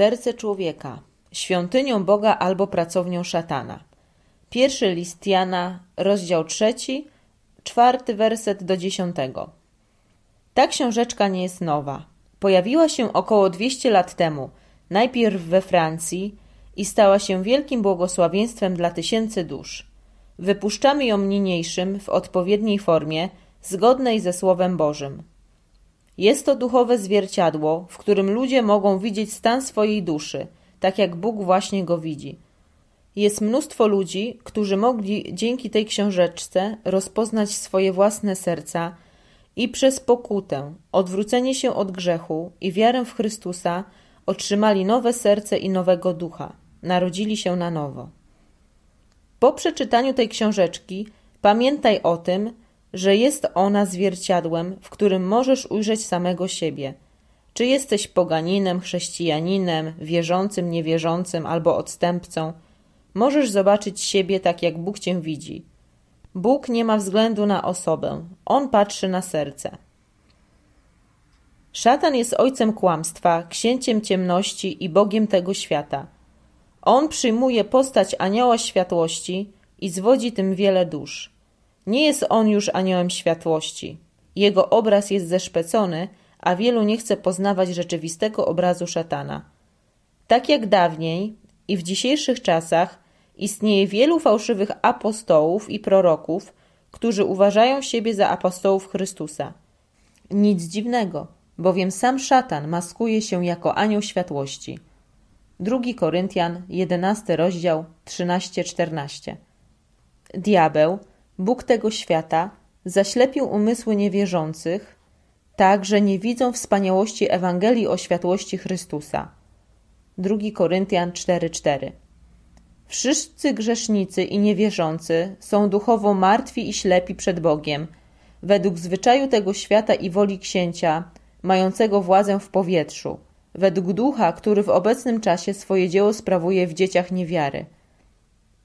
Serce człowieka. Świątynią Boga albo pracownią szatana. Pierwszy list Jana, rozdział trzeci, czwarty werset do dziesiątego. Ta książeczka nie jest nowa. Pojawiła się około 200 lat temu, najpierw we Francji i stała się wielkim błogosławieństwem dla tysięcy dusz. Wypuszczamy ją niniejszym w odpowiedniej formie, zgodnej ze Słowem Bożym. Jest to duchowe zwierciadło, w którym ludzie mogą widzieć stan swojej duszy, tak jak Bóg właśnie go widzi. Jest mnóstwo ludzi, którzy mogli dzięki tej książeczce rozpoznać swoje własne serca i przez pokutę, odwrócenie się od grzechu i wiarę w Chrystusa otrzymali nowe serce i nowego ducha, narodzili się na nowo. Po przeczytaniu tej książeczki pamiętaj o tym, że jest ona zwierciadłem, w którym możesz ujrzeć samego siebie. Czy jesteś poganinem, chrześcijaninem, wierzącym, niewierzącym albo odstępcą, możesz zobaczyć siebie tak, jak Bóg cię widzi. Bóg nie ma względu na osobę, on patrzy na serce. Szatan jest ojcem kłamstwa, księciem ciemności i Bogiem tego świata. On przyjmuje postać anioła światłości i zwodzi tym wiele dusz. Nie jest on już aniołem światłości. Jego obraz jest zeszpecony, a wielu nie chce poznawać rzeczywistego obrazu szatana. Tak jak dawniej i w dzisiejszych czasach istnieje wielu fałszywych apostołów i proroków, którzy uważają siebie za apostołów Chrystusa. Nic dziwnego, bowiem sam szatan maskuje się jako anioł światłości. 2 Koryntian, 11 rozdział 13-14. Diabeł Bóg tego świata, zaślepił umysły niewierzących, tak że nie widzą wspaniałości Ewangelii o światłości Chrystusa. 2 Koryntian 4:4 Wszyscy grzesznicy i niewierzący są duchowo martwi i ślepi przed Bogiem, według zwyczaju tego świata i woli księcia, mającego władzę w powietrzu, według ducha, który w obecnym czasie swoje dzieło sprawuje w dzieciach niewiary.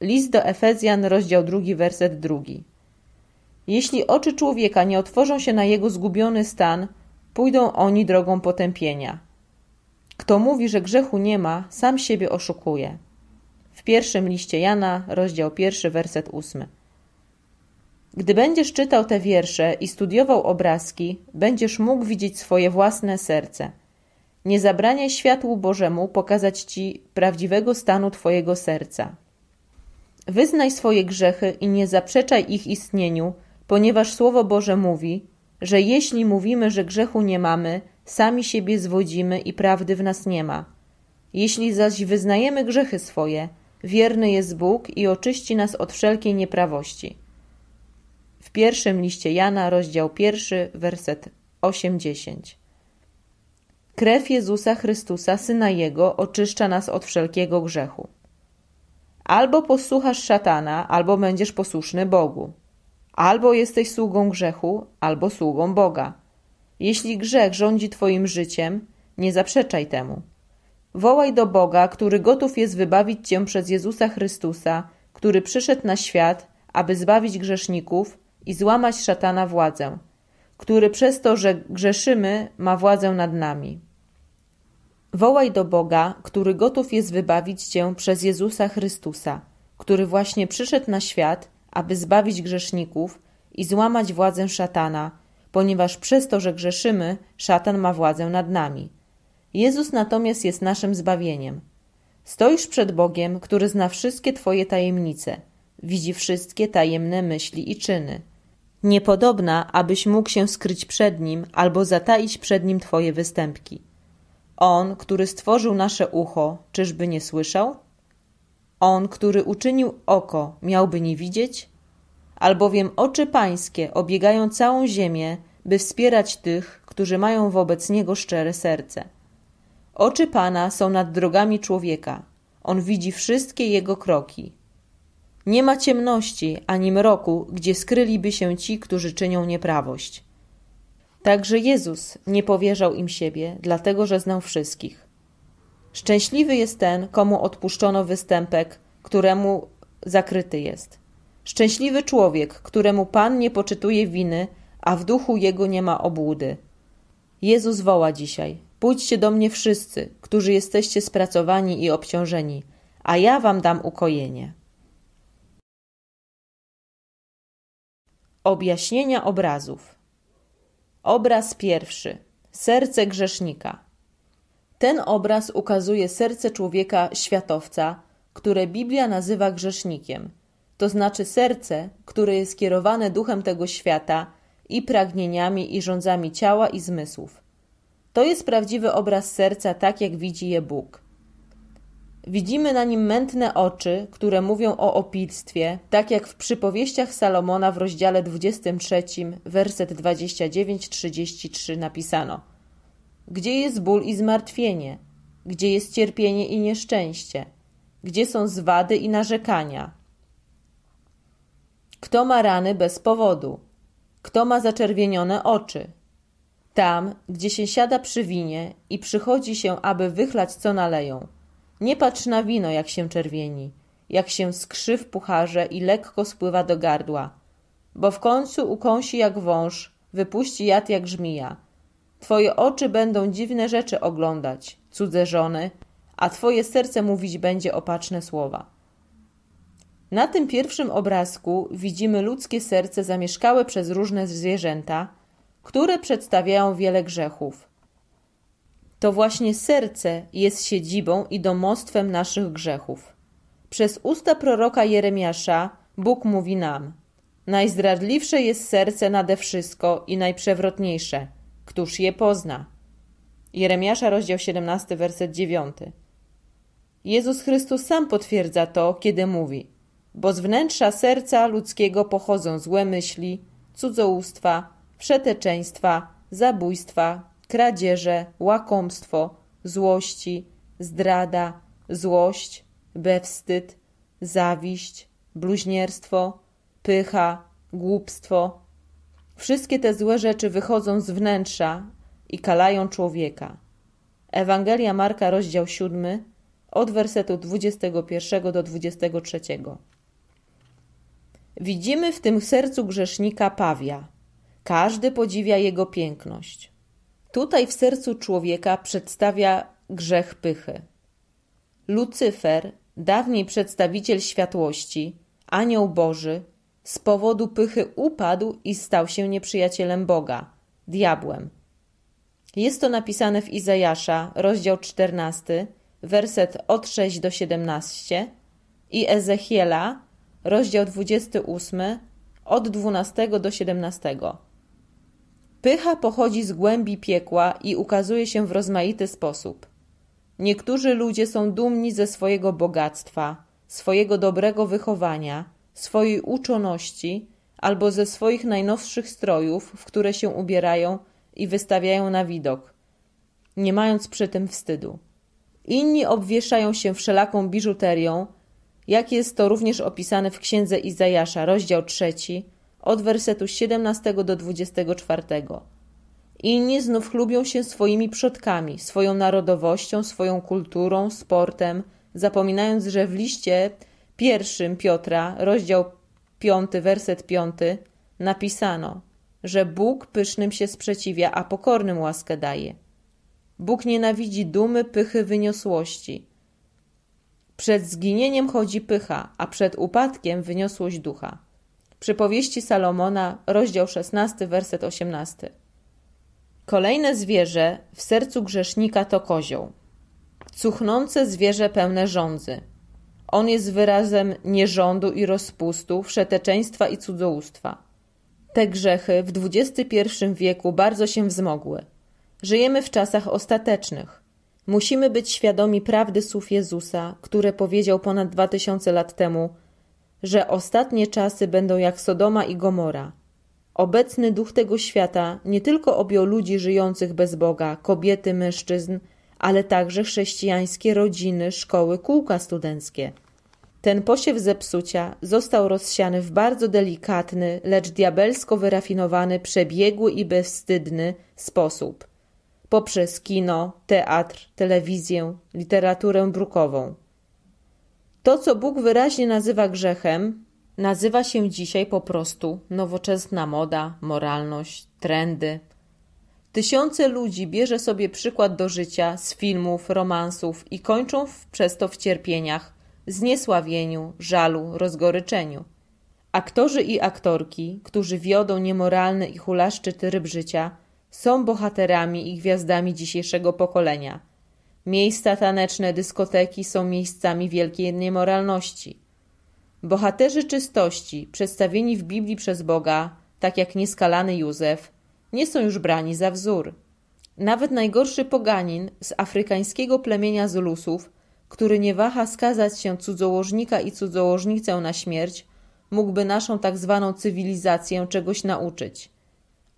List do Efezjan, rozdział 2, werset 2. Jeśli oczy człowieka nie otworzą się na jego zgubiony stan, pójdą oni drogą potępienia. Kto mówi, że grzechu nie ma, sam siebie oszukuje. W pierwszym liście Jana, rozdział 1, werset 8. Gdy będziesz czytał te wiersze i studiował obrazki, będziesz mógł widzieć swoje własne serce. Nie zabraniaj światłu Bożemu pokazać ci prawdziwego stanu twojego serca. Wyznaj swoje grzechy i nie zaprzeczaj ich istnieniu, ponieważ Słowo Boże mówi, że jeśli mówimy, że grzechu nie mamy, sami siebie zwodzimy i prawdy w nas nie ma. Jeśli zaś wyznajemy grzechy swoje, wierny jest Bóg i oczyści nas od wszelkiej nieprawości. W pierwszym liście Jana, rozdział pierwszy, werset 8 Krew Jezusa Chrystusa, Syna Jego, oczyszcza nas od wszelkiego grzechu. Albo posłuchasz szatana, albo będziesz posłuszny Bogu. Albo jesteś sługą grzechu, albo sługą Boga. Jeśli grzech rządzi Twoim życiem, nie zaprzeczaj temu. Wołaj do Boga, który gotów jest wybawić Cię przez Jezusa Chrystusa, który przyszedł na świat, aby zbawić grzeszników i złamać szatana władzę, który przez to, że grzeszymy, ma władzę nad nami. Wołaj do Boga, który gotów jest wybawić cię przez Jezusa Chrystusa, który właśnie przyszedł na świat, aby zbawić grzeszników i złamać władzę szatana, ponieważ przez to, że grzeszymy, szatan ma władzę nad nami. Jezus natomiast jest naszym zbawieniem. Stoisz przed Bogiem, który zna wszystkie Twoje tajemnice, widzi wszystkie tajemne myśli i czyny. Niepodobna, abyś mógł się skryć przed Nim albo zataić przed Nim Twoje występki. On, który stworzył nasze ucho, czyżby nie słyszał? On, który uczynił oko, miałby nie widzieć? Albowiem oczy pańskie obiegają całą ziemię, by wspierać tych, którzy mają wobec niego szczere serce. Oczy Pana są nad drogami człowieka, on widzi wszystkie jego kroki. Nie ma ciemności ani mroku, gdzie skryliby się ci, którzy czynią nieprawość. Także Jezus nie powierzał im siebie, dlatego że znał wszystkich. Szczęśliwy jest ten, komu odpuszczono występek, któremu zakryty jest. Szczęśliwy człowiek, któremu Pan nie poczytuje winy, a w duchu jego nie ma obłudy. Jezus woła dzisiaj: Pójdźcie do mnie wszyscy, którzy jesteście spracowani i obciążeni, a ja wam dam ukojenie. Objaśnienia obrazów. Obraz pierwszy. Serce grzesznika. Ten obraz ukazuje serce człowieka światowca, które Biblia nazywa grzesznikiem, to znaczy serce, które jest kierowane duchem tego świata i pragnieniami i rządzami ciała i zmysłów. To jest prawdziwy obraz serca, tak jak widzi je Bóg. Widzimy na nim mętne oczy, które mówią o opilstwie, tak jak w przypowieściach Salomona w rozdziale 23, werset 29-33 napisano: Gdzie jest ból i zmartwienie? Gdzie jest cierpienie i nieszczęście? Gdzie są zwady i narzekania? Kto ma rany bez powodu? Kto ma zaczerwienione oczy? Tam, gdzie się siada przy winie i przychodzi się, aby wychlać co naleją – nie patrz na wino, jak się czerwieni, jak się skrzy w pucharze i lekko spływa do gardła, bo w końcu ukąsi jak wąż, wypuści jad jak żmija. Twoje oczy będą dziwne rzeczy oglądać, cudze żony, a twoje serce mówić będzie opaczne słowa. Na tym pierwszym obrazku widzimy ludzkie serce zamieszkałe przez różne zwierzęta, które przedstawiają wiele grzechów to właśnie serce jest siedzibą i domostwem naszych grzechów. Przez usta proroka Jeremiasza Bóg mówi nam: Najzdradliwsze jest serce nade wszystko i najprzewrotniejsze. Któż je pozna? Jeremiasza, rozdział 17, werset 9. Jezus Chrystus sam potwierdza to, kiedy mówi: Bo z wnętrza serca ludzkiego pochodzą złe myśli, cudzołóstwa, przeteczeństwa, zabójstwa, kradzieże, łakomstwo, złości, zdrada, złość, bewstyd, zawiść, bluźnierstwo, pycha, głupstwo. Wszystkie te złe rzeczy wychodzą z wnętrza i kalają człowieka. Ewangelia Marka, rozdział 7, od wersetu 21 do 23. Widzimy w tym sercu grzesznika pawia. Każdy podziwia jego piękność tutaj w sercu człowieka przedstawia grzech pychy. Lucyfer, dawniej przedstawiciel światłości, anioł Boży, z powodu pychy upadł i stał się nieprzyjacielem Boga, diabłem. Jest to napisane w Izajasza, rozdział 14, werset od 6 do 17 i Ezechiela, rozdział 28, od 12 do 17. Pycha pochodzi z głębi piekła i ukazuje się w rozmaity sposób. Niektórzy ludzie są dumni ze swojego bogactwa, swojego dobrego wychowania, swojej uczoności albo ze swoich najnowszych strojów, w które się ubierają i wystawiają na widok, nie mając przy tym wstydu. Inni obwieszają się wszelaką biżuterią, jak jest to również opisane w księdze Izajasza, rozdział trzeci, od wersetu 17 do 24. Inni znów chlubią się swoimi przodkami, swoją narodowością, swoją kulturą, sportem, zapominając, że w liście pierwszym Piotra, rozdział 5, werset 5, napisano, że Bóg pysznym się sprzeciwia, a pokornym łaskę daje. Bóg nienawidzi dumy, pychy, wyniosłości. Przed zginieniem chodzi pycha, a przed upadkiem wyniosłość ducha. Przypowieści Salomona, rozdział 16, werset 18. Kolejne zwierzę w sercu grzesznika to kozioł. Cuchnące zwierzę pełne żądzy. On jest wyrazem nierządu i rozpustu, wszeteczeństwa i cudzołóstwa. Te grzechy w XXI wieku bardzo się wzmogły. Żyjemy w czasach ostatecznych. Musimy być świadomi prawdy słów Jezusa, które powiedział ponad dwa tysiące lat temu – że ostatnie czasy będą jak Sodoma i Gomora. Obecny duch tego świata nie tylko objął ludzi żyjących bez Boga, kobiety, mężczyzn, ale także chrześcijańskie rodziny, szkoły, kółka studenckie. Ten posiew zepsucia został rozsiany w bardzo delikatny, lecz diabelsko wyrafinowany, przebiegły i bezwstydny sposób poprzez kino, teatr, telewizję, literaturę brukową. To, co Bóg wyraźnie nazywa grzechem, nazywa się dzisiaj po prostu nowoczesna moda, moralność, trendy. Tysiące ludzi bierze sobie przykład do życia z filmów, romansów i kończą przez to w cierpieniach, zniesławieniu, żalu, rozgoryczeniu. Aktorzy i aktorki, którzy wiodą niemoralny i hulaszczy tryb życia, są bohaterami i gwiazdami dzisiejszego pokolenia – Miejsca taneczne, dyskoteki są miejscami wielkiej niemoralności. Bohaterzy czystości, przedstawieni w Biblii przez Boga, tak jak nieskalany Józef, nie są już brani za wzór. Nawet najgorszy poganin z afrykańskiego plemienia Zulusów, który nie waha skazać się cudzołożnika i cudzołożnicę na śmierć, mógłby naszą tak zwaną cywilizację czegoś nauczyć.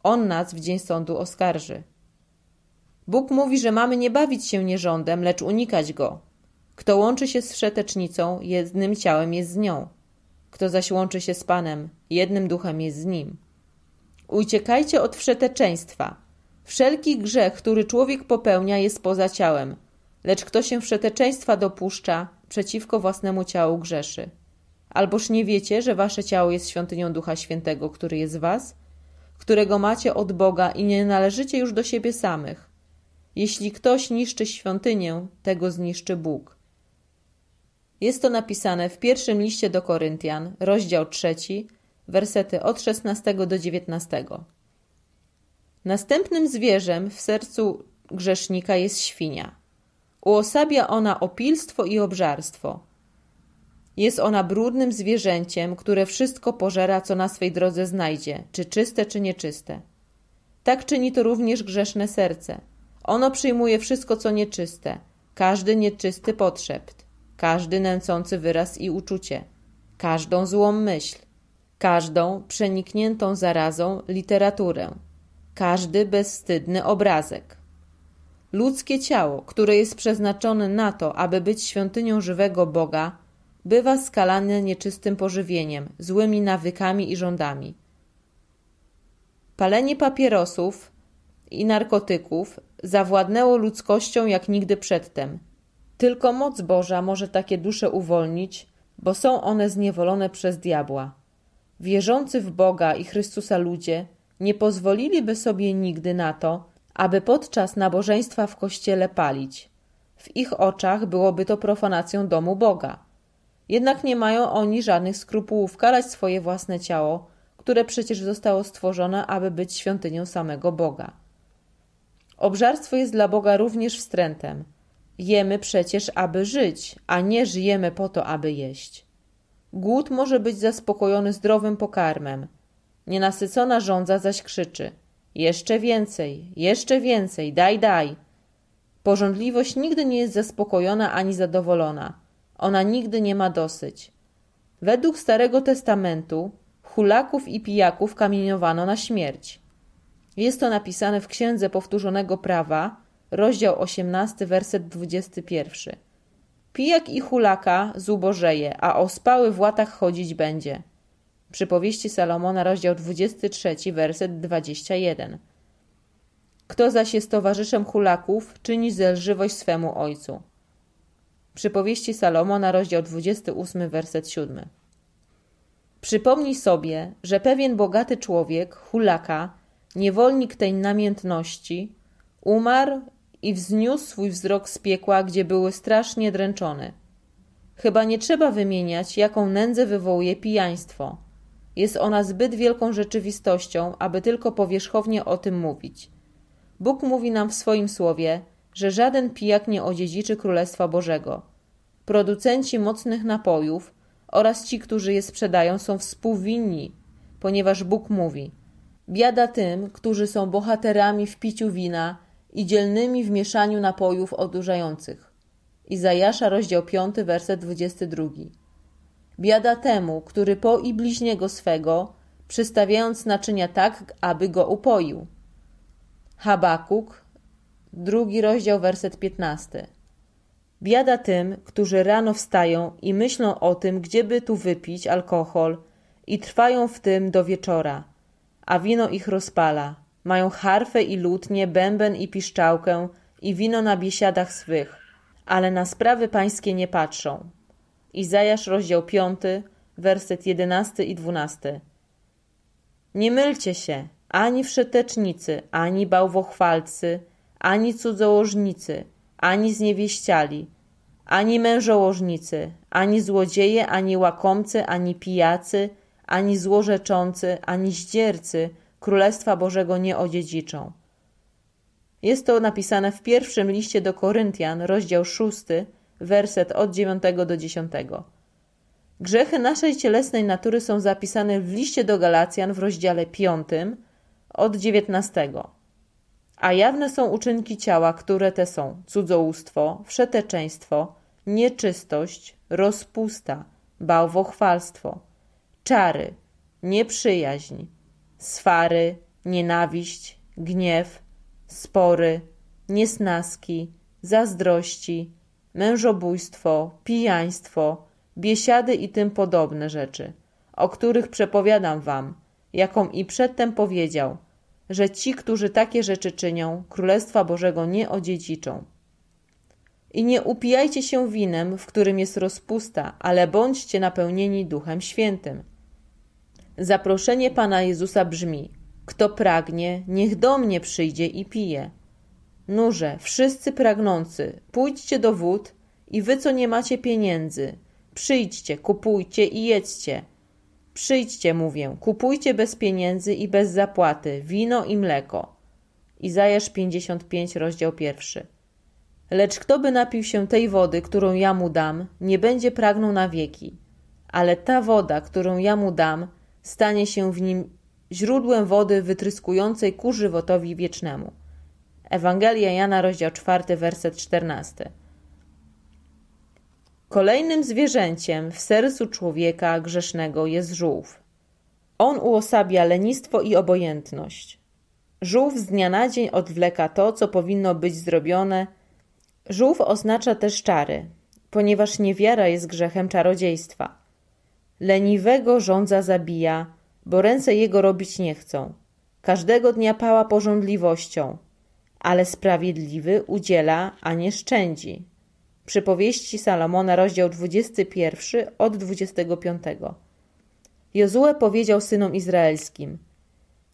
On nas w dzień sądu oskarży. Bóg mówi, że mamy nie bawić się nierządem, lecz unikać go. Kto łączy się z wszetecznicą, jednym ciałem jest z nią. Kto zaś łączy się z Panem, jednym duchem jest z nim. Uciekajcie od wszeteczeństwa. Wszelki grzech, który człowiek popełnia, jest poza ciałem, lecz kto się wszeteczeństwa dopuszcza, przeciwko własnemu ciału grzeszy. Alboż nie wiecie, że wasze ciało jest świątynią Ducha Świętego, który jest w was, którego macie od Boga i nie należycie już do siebie samych. Jeśli ktoś niszczy świątynię, tego zniszczy Bóg. Jest to napisane w pierwszym liście do Koryntian, rozdział trzeci, wersety od 16 do 19. Następnym zwierzem w sercu grzesznika jest świnia. Uosabia ona opilstwo i obżarstwo. Jest ona brudnym zwierzęciem, które wszystko pożera, co na swej drodze znajdzie, czy czyste, czy nieczyste. Tak czyni to również grzeszne serce – ono przyjmuje wszystko, co nieczyste, każdy nieczysty potrzept, każdy nęcący wyraz i uczucie, każdą złą myśl, każdą przenikniętą zarazą literaturę, każdy bezwstydny obrazek. Ludzkie ciało, które jest przeznaczone na to, aby być świątynią żywego Boga, bywa skalane nieczystym pożywieniem, złymi nawykami i żądami. Palenie papierosów i narkotyków zawładnęło ludzkością jak nigdy przedtem. Tylko moc Boża może takie dusze uwolnić, bo są one zniewolone przez diabła. Wierzący w Boga i Chrystusa ludzie nie pozwoliliby sobie nigdy na to, aby podczas nabożeństwa w kościele palić. W ich oczach byłoby to profanacją domu Boga. Jednak nie mają oni żadnych skrupułów karać swoje własne ciało, które przecież zostało stworzone, aby być świątynią samego Boga. Obżarstwo jest dla Boga również wstrętem. Jemy przecież, aby żyć, a nie żyjemy po to, aby jeść. Głód może być zaspokojony zdrowym pokarmem. Nienasycona żądza zaś krzyczy: Jeszcze więcej, jeszcze więcej, daj, daj. Porządliwość nigdy nie jest zaspokojona ani zadowolona. Ona nigdy nie ma dosyć. Według Starego Testamentu hulaków i pijaków kamieniowano na śmierć. Jest to napisane w Księdze Powtórzonego Prawa, rozdział 18, werset 21. Pijak i hulaka zubożeje, a ospały w łatach chodzić będzie. Przypowieści Salomona, rozdział 23, werset 21. Kto zaś jest towarzyszem hulaków, czyni zelżywość swemu ojcu. Przypowieści Salomona, rozdział 28, werset 7. Przypomnij sobie, że pewien bogaty człowiek, hulaka, niewolnik tej namiętności, umarł i wzniósł swój wzrok z piekła, gdzie były strasznie dręczone. Chyba nie trzeba wymieniać, jaką nędzę wywołuje pijaństwo. Jest ona zbyt wielką rzeczywistością, aby tylko powierzchownie o tym mówić. Bóg mówi nam w swoim słowie, że żaden pijak nie odziedziczy Królestwa Bożego. Producenci mocnych napojów oraz ci, którzy je sprzedają, są współwinni, ponieważ Bóg mówi – Biada tym, którzy są bohaterami w piciu wina i dzielnymi w mieszaniu napojów odurzających. Izajasza, rozdział 5, werset 22. Biada temu, który po i bliźniego swego, przystawiając naczynia tak, aby go upoił. Habakuk, drugi rozdział, werset 15. Biada tym, którzy rano wstają i myślą o tym, gdzieby tu wypić alkohol i trwają w tym do wieczora – a wino ich rozpala. Mają harfę i lutnie, bęben i piszczałkę i wino na biesiadach swych, ale na sprawy pańskie nie patrzą. Izajasz rozdział 5, werset 11 i 12. Nie mylcie się, ani wszetecznicy, ani bałwochwalcy, ani cudzołożnicy, ani zniewieściali, ani mężołożnicy, ani złodzieje, ani łakomcy, ani pijacy – ani złorzeczący, ani zdziercy Królestwa Bożego nie odziedziczą. Jest to napisane w pierwszym liście do Koryntian, rozdział 6, werset od 9 do 10. Grzechy naszej cielesnej natury są zapisane w liście do Galacjan w rozdziale 5 od 19. A jawne są uczynki ciała, które te są: cudzołóstwo, wszeteczeństwo, nieczystość, rozpusta, bałwochwalstwo czary, nieprzyjaźń, swary, nienawiść, gniew, spory, niesnaski, zazdrości, mężobójstwo, pijaństwo, biesiady i tym podobne rzeczy, o których przepowiadam wam, jaką i przedtem powiedział, że ci, którzy takie rzeczy czynią, Królestwa Bożego nie odziedziczą. I nie upijajcie się winem, w którym jest rozpusta, ale bądźcie napełnieni Duchem Świętym – Zaproszenie Pana Jezusa brzmi: Kto pragnie, niech do mnie przyjdzie i pije. Nurze, wszyscy pragnący, pójdźcie do wód i wy, co nie macie pieniędzy, przyjdźcie, kupujcie i jedźcie. Przyjdźcie, mówię, kupujcie bez pieniędzy i bez zapłaty wino i mleko. Izajasz 55, rozdział pierwszy. Lecz kto by napił się tej wody, którą ja mu dam, nie będzie pragnął na wieki. Ale ta woda, którą ja mu dam, stanie się w nim źródłem wody wytryskującej ku żywotowi wiecznemu. Ewangelia Jana, rozdział 4, werset 14. Kolejnym zwierzęciem w sercu człowieka grzesznego jest żółw. On uosabia lenistwo i obojętność. Żółw z dnia na dzień odwleka to, co powinno być zrobione. Żółw oznacza też czary, ponieważ niewiara jest grzechem czarodziejstwa. Leniwego żądza zabija, bo ręce jego robić nie chcą. Każdego dnia pała porządliwością, ale sprawiedliwy udziela, a nie szczędzi. Przypowieści Salomona, rozdział 21 od 25. Jozue powiedział synom izraelskim: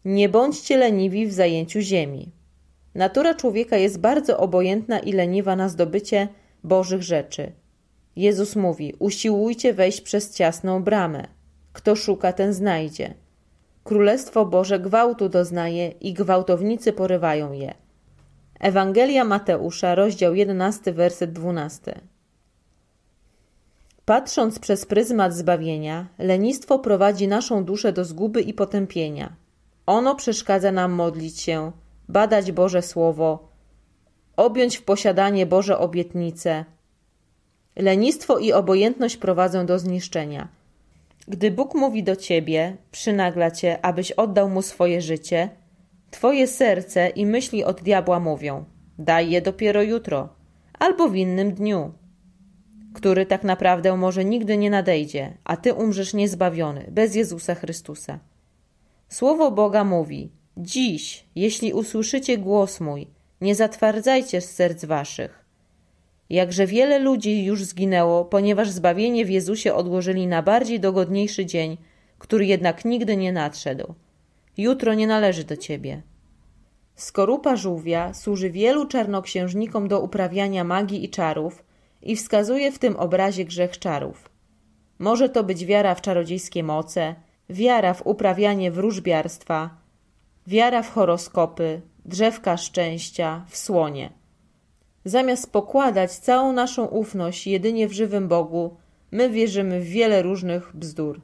Nie bądźcie leniwi w zajęciu ziemi. Natura człowieka jest bardzo obojętna i leniwa na zdobycie bożych rzeczy. Jezus mówi: Usiłujcie wejść przez ciasną bramę. Kto szuka, ten znajdzie. Królestwo Boże gwałtu doznaje i gwałtownicy porywają je. Ewangelia Mateusza, rozdział 11, werset 12. Patrząc przez pryzmat zbawienia, lenistwo prowadzi naszą duszę do zguby i potępienia. Ono przeszkadza nam modlić się, badać Boże Słowo, objąć w posiadanie Boże obietnice – Lenistwo i obojętność prowadzą do zniszczenia. Gdy Bóg mówi do ciebie, przynagla cię, abyś oddał mu swoje życie, twoje serce i myśli od diabła mówią: daj je dopiero jutro albo w innym dniu, który tak naprawdę może nigdy nie nadejdzie, a ty umrzesz niezbawiony, bez Jezusa Chrystusa. Słowo Boga mówi: Dziś, jeśli usłyszycie głos mój, nie zatwardzajcie serc waszych. Jakże wiele ludzi już zginęło, ponieważ zbawienie w Jezusie odłożyli na bardziej dogodniejszy dzień, który jednak nigdy nie nadszedł. Jutro nie należy do ciebie. Skorupa żółwia służy wielu czarnoksiężnikom do uprawiania magii i czarów i wskazuje w tym obrazie grzech czarów. Może to być wiara w czarodziejskie moce, wiara w uprawianie wróżbiarstwa, wiara w horoskopy, drzewka szczęścia, w słonie. Zamiast pokładać całą naszą ufność jedynie w żywym Bogu, my wierzymy w wiele różnych bzdur.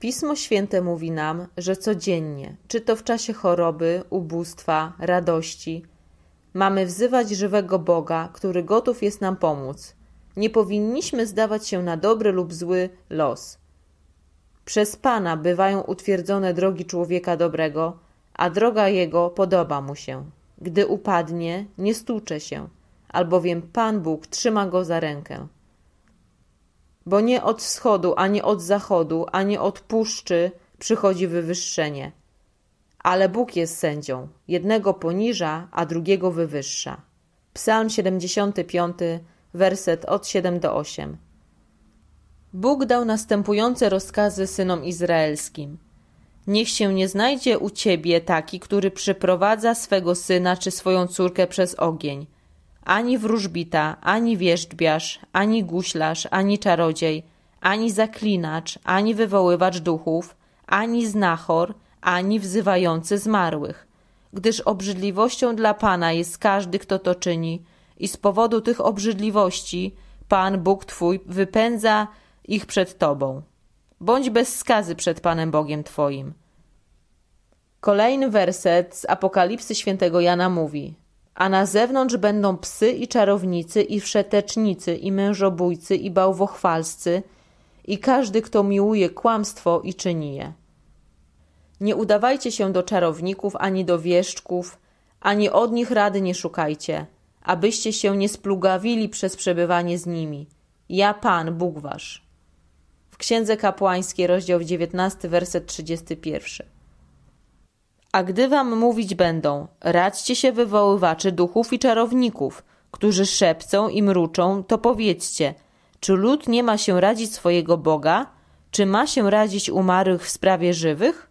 Pismo Święte mówi nam, że codziennie, czy to w czasie choroby, ubóstwa, radości, mamy wzywać żywego Boga, który gotów jest nam pomóc. Nie powinniśmy zdawać się na dobry lub zły los. Przez Pana bywają utwierdzone drogi człowieka dobrego, a droga jego podoba mu się. Gdy upadnie, nie stłucze się, albowiem Pan Bóg trzyma go za rękę. Bo nie od wschodu, ani od zachodu, ani od puszczy przychodzi wywyższenie. Ale Bóg jest sędzią, jednego poniża, a drugiego wywyższa. Psalm 75, werset od 7 do 8. Bóg dał następujące rozkazy synom izraelskim – Niech się nie znajdzie u ciebie taki, który przeprowadza swego syna czy swoją córkę przez ogień. Ani wróżbita, ani wierzbiarz, ani guślarz, ani czarodziej, ani zaklinacz, ani wywoływacz duchów, ani znachor, ani wzywający zmarłych. Gdyż obrzydliwością dla Pana jest każdy, kto to czyni, i z powodu tych obrzydliwości Pan Bóg Twój wypędza ich przed Tobą bądź bez skazy przed Panem Bogiem Twoim. Kolejny werset z Apokalipsy świętego Jana mówi: A na zewnątrz będą psy i czarownicy, i wszetecznicy, i mężobójcy, i bałwochwalscy, i każdy, kto miłuje kłamstwo i czyni je. Nie udawajcie się do czarowników ani do wieszczków, ani od nich rady nie szukajcie, abyście się nie splugawili przez przebywanie z nimi. Ja Pan, Bóg Wasz. Księdze Kapłańskiej, rozdział 19, werset 31. A gdy wam mówić będą, radźcie się wywoływaczy duchów i czarowników, którzy szepcą i mruczą, to powiedzcie, czy lud nie ma się radzić swojego Boga, czy ma się radzić umarłych w sprawie żywych?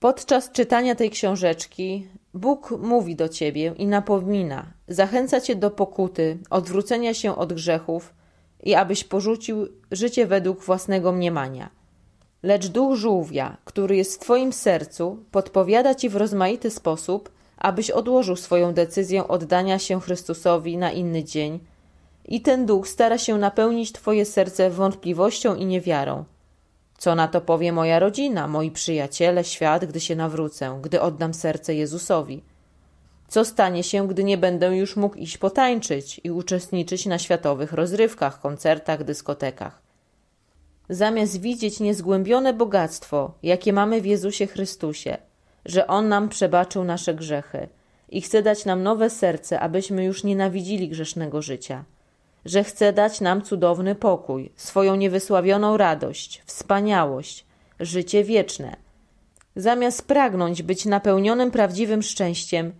Podczas czytania tej książeczki Bóg mówi do ciebie i napomina, zachęca cię do pokuty, odwrócenia się od grzechów, i abyś porzucił życie według własnego mniemania. Lecz duch żółwia, który jest w twoim sercu, podpowiada ci w rozmaity sposób, abyś odłożył swoją decyzję oddania się Chrystusowi na inny dzień, i ten duch stara się napełnić twoje serce wątpliwością i niewiarą. Co na to powie moja rodzina, moi przyjaciele, świat, gdy się nawrócę, gdy oddam serce Jezusowi? Co stanie się, gdy nie będę już mógł iść potańczyć i uczestniczyć na światowych rozrywkach, koncertach, dyskotekach? Zamiast widzieć niezgłębione bogactwo, jakie mamy w Jezusie Chrystusie, że On nam przebaczył nasze grzechy i chce dać nam nowe serce, abyśmy już nienawidzili grzesznego życia, że chce dać nam cudowny pokój, swoją niewysławioną radość, wspaniałość, życie wieczne. Zamiast pragnąć być napełnionym prawdziwym szczęściem,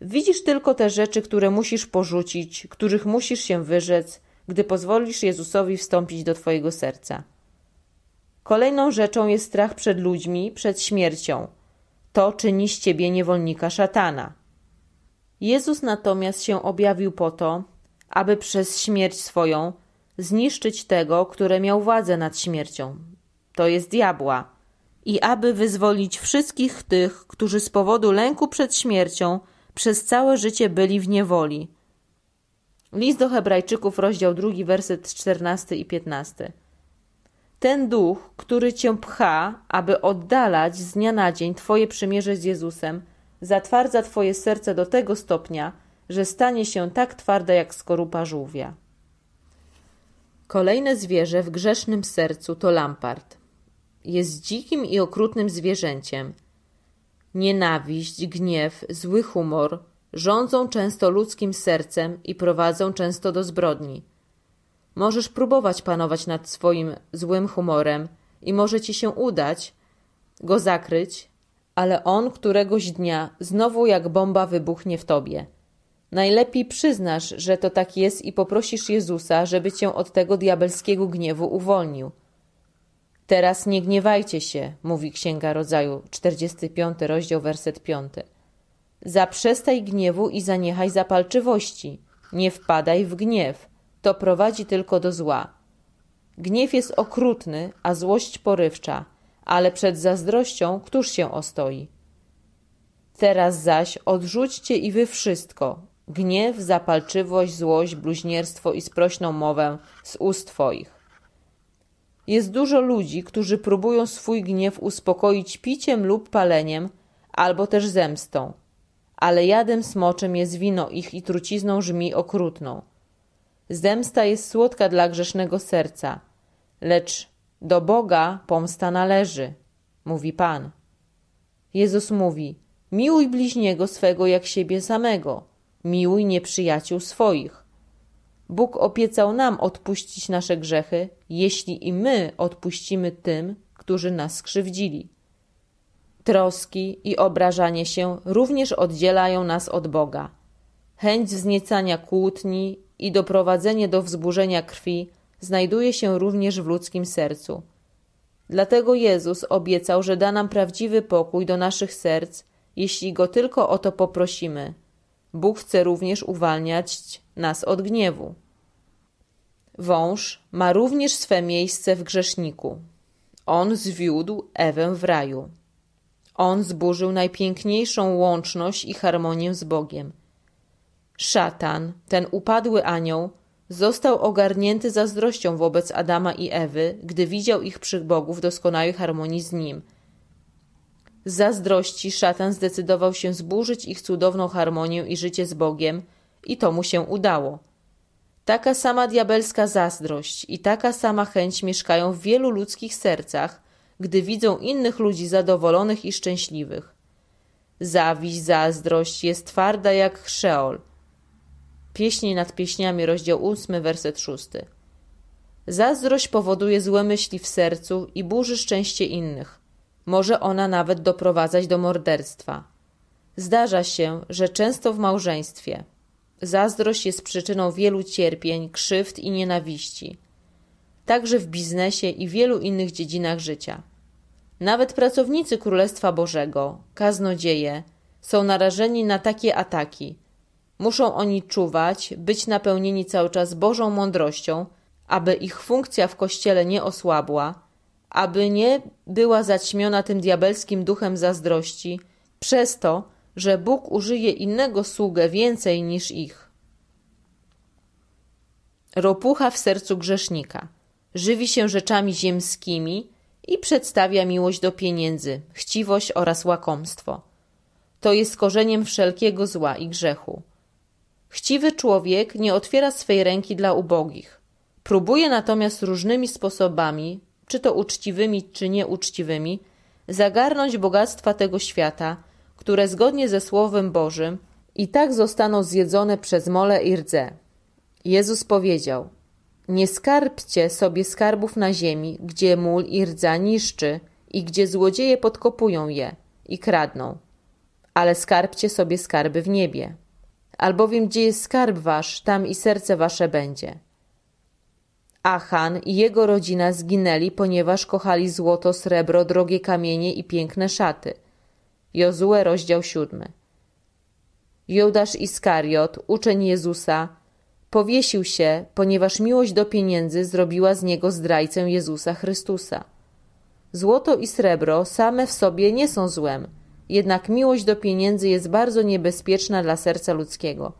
Widzisz tylko te rzeczy, które musisz porzucić, których musisz się wyrzec, gdy pozwolisz Jezusowi wstąpić do Twojego serca. Kolejną rzeczą jest strach przed ludźmi, przed śmiercią. To czyni z ciebie niewolnika szatana. Jezus natomiast się objawił po to, aby przez śmierć swoją zniszczyć tego, który miał władzę nad śmiercią, to jest diabła, i aby wyzwolić wszystkich tych, którzy z powodu lęku przed śmiercią przez całe życie byli w niewoli. List do Hebrajczyków, rozdział 2, werset 14 i 15. Ten duch, który cię pcha, aby oddalać z dnia na dzień twoje przymierze z Jezusem, zatwardza twoje serce do tego stopnia, że stanie się tak twarde jak skorupa żółwia. Kolejne zwierzę w grzesznym sercu to lampart. Jest dzikim i okrutnym zwierzęciem, Nienawiść, gniew, zły humor rządzą często ludzkim sercem i prowadzą często do zbrodni. Możesz próbować panować nad swoim złym humorem i może ci się udać go zakryć, ale on któregoś dnia znowu jak bomba wybuchnie w tobie. Najlepiej przyznasz, że to tak jest i poprosisz Jezusa, żeby cię od tego diabelskiego gniewu uwolnił – Teraz nie gniewajcie się, mówi Księga Rodzaju, 45 rozdział, werset 5. Zaprzestaj gniewu i zaniechaj zapalczywości. Nie wpadaj w gniew. To prowadzi tylko do zła. Gniew jest okrutny, a złość porywcza, ale przed zazdrością któż się ostoi? Teraz zaś odrzućcie i wy wszystko: gniew, zapalczywość, złość, bluźnierstwo i sprośną mowę z ust Twoich jest dużo ludzi, którzy próbują swój gniew uspokoić piciem lub paleniem, albo też zemstą. Ale jadem smoczym jest wino ich i trucizną żmi okrutną. Zemsta jest słodka dla grzesznego serca, lecz do Boga pomsta należy, mówi Pan. Jezus mówi: Miłuj bliźniego swego jak siebie samego, miłuj nieprzyjaciół swoich. Bóg obiecał nam odpuścić nasze grzechy, jeśli i my odpuścimy tym, którzy nas skrzywdzili. Troski i obrażanie się również oddzielają nas od Boga. Chęć wzniecania kłótni i doprowadzenie do wzburzenia krwi znajduje się również w ludzkim sercu. Dlatego Jezus obiecał, że da nam prawdziwy pokój do naszych serc, jeśli go tylko o to poprosimy. Bóg chce również uwalniać nas od gniewu. Wąż ma również swe miejsce w grzeszniku. On zwiódł Ewę w raju. On zburzył najpiękniejszą łączność i harmonię z Bogiem. Szatan, ten upadły anioł, został ogarnięty zazdrością wobec Adama i Ewy, gdy widział ich przybogów w doskonałej harmonii z nim – z zazdrości szatan zdecydował się zburzyć ich cudowną harmonię i życie z Bogiem i to mu się udało. Taka sama diabelska zazdrość i taka sama chęć mieszkają w wielu ludzkich sercach, gdy widzą innych ludzi zadowolonych i szczęśliwych. Zawiść, zazdrość jest twarda jak chrzeol. Pieśni nad pieśniami, rozdział ósmy, werset szósty. Zazdrość powoduje złe myśli w sercu i burzy szczęście innych. Może ona nawet doprowadzać do morderstwa. Zdarza się, że często w małżeństwie. Zazdrość jest przyczyną wielu cierpień, krzywd i nienawiści. Także w biznesie i wielu innych dziedzinach życia. Nawet pracownicy Królestwa Bożego, kaznodzieje, są narażeni na takie ataki. Muszą oni czuwać, być napełnieni cały czas Bożą mądrością, aby ich funkcja w kościele nie osłabła aby nie była zaćmiona tym diabelskim duchem zazdrości, przez to, że Bóg użyje innego sługę więcej niż ich. Ropucha w sercu grzesznika żywi się rzeczami ziemskimi i przedstawia miłość do pieniędzy, chciwość oraz łakomstwo. To jest korzeniem wszelkiego zła i grzechu. Chciwy człowiek nie otwiera swej ręki dla ubogich. Próbuje natomiast różnymi sposobami czy to uczciwymi, czy nieuczciwymi, zagarnąć bogactwa tego świata, które zgodnie ze Słowem Bożym i tak zostaną zjedzone przez mole i rdze. Jezus powiedział: Nie skarbcie sobie skarbów na ziemi, gdzie mól i rdza niszczy i gdzie złodzieje podkopują je i kradną, ale skarbcie sobie skarby w niebie. Albowiem gdzie jest skarb wasz, tam i serce wasze będzie. Achan i jego rodzina zginęli, ponieważ kochali złoto, srebro, drogie kamienie i piękne szaty. Jozue rozdział siódmy. Judasz Iskariot, uczeń Jezusa, powiesił się, ponieważ miłość do pieniędzy zrobiła z niego zdrajcę Jezusa Chrystusa. Złoto i srebro same w sobie nie są złem, jednak miłość do pieniędzy jest bardzo niebezpieczna dla serca ludzkiego –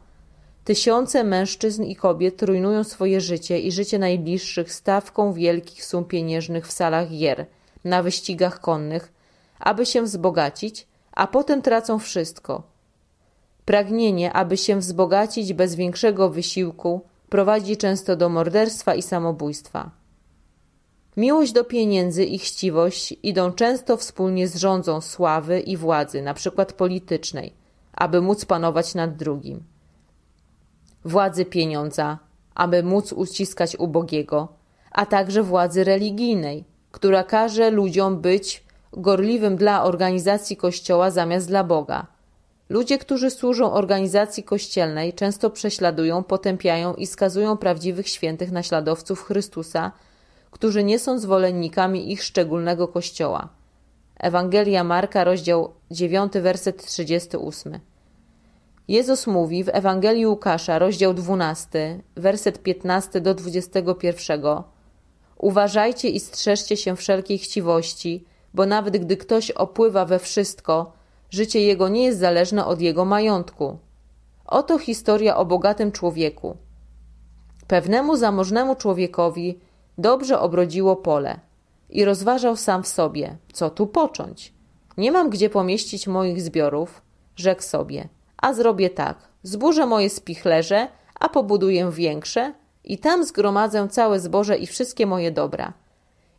Tysiące mężczyzn i kobiet rujnują swoje życie i życie najbliższych stawką wielkich sum pieniężnych w salach gier, na wyścigach konnych, aby się wzbogacić, a potem tracą wszystko. Pragnienie, aby się wzbogacić bez większego wysiłku, prowadzi często do morderstwa i samobójstwa. Miłość do pieniędzy i chciwość idą często wspólnie z rządzą sławy i władzy, na przykład politycznej, aby móc panować nad drugim władzy pieniądza, aby móc uściskać ubogiego, a także władzy religijnej, która każe ludziom być gorliwym dla organizacji Kościoła zamiast dla Boga. Ludzie, którzy służą organizacji kościelnej, często prześladują, potępiają i skazują prawdziwych świętych naśladowców Chrystusa, którzy nie są zwolennikami ich szczególnego kościoła. Ewangelia Marka, rozdział 9, werset 38. Jezus mówi w Ewangelii Łukasza, rozdział 12, werset 15 do 21. Uważajcie i strzeżcie się wszelkiej chciwości, bo nawet gdy ktoś opływa we wszystko, życie jego nie jest zależne od jego majątku. Oto historia o bogatym człowieku. Pewnemu zamożnemu człowiekowi dobrze obrodziło pole i rozważał sam w sobie, co tu począć. Nie mam gdzie pomieścić moich zbiorów, rzekł sobie – a zrobię tak: zburzę moje spichlerze, a pobuduję większe, i tam zgromadzę całe zboże i wszystkie moje dobra.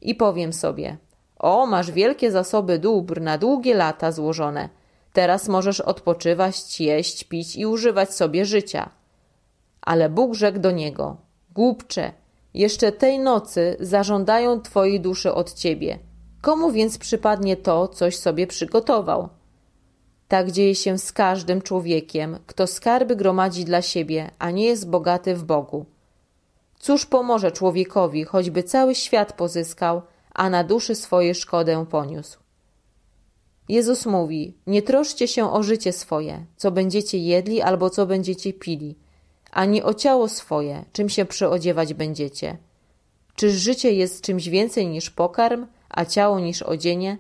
I powiem sobie: O, masz wielkie zasoby dóbr na długie lata złożone. Teraz możesz odpoczywać, jeść, pić i używać sobie życia. Ale Bóg rzekł do niego: Głupcze, jeszcze tej nocy zażądają twojej duszy od ciebie. Komu więc przypadnie to, coś sobie przygotował? Tak dzieje się z każdym człowiekiem, kto skarby gromadzi dla siebie, a nie jest bogaty w Bogu. Cóż pomoże człowiekowi, choćby cały świat pozyskał, a na duszy swoje szkodę poniósł? Jezus mówi: Nie troszcie się o życie swoje, co będziecie jedli albo co będziecie pili, ani o ciało swoje, czym się przyodziewać będziecie. Czyż życie jest czymś więcej niż pokarm, a ciało niż odzienie?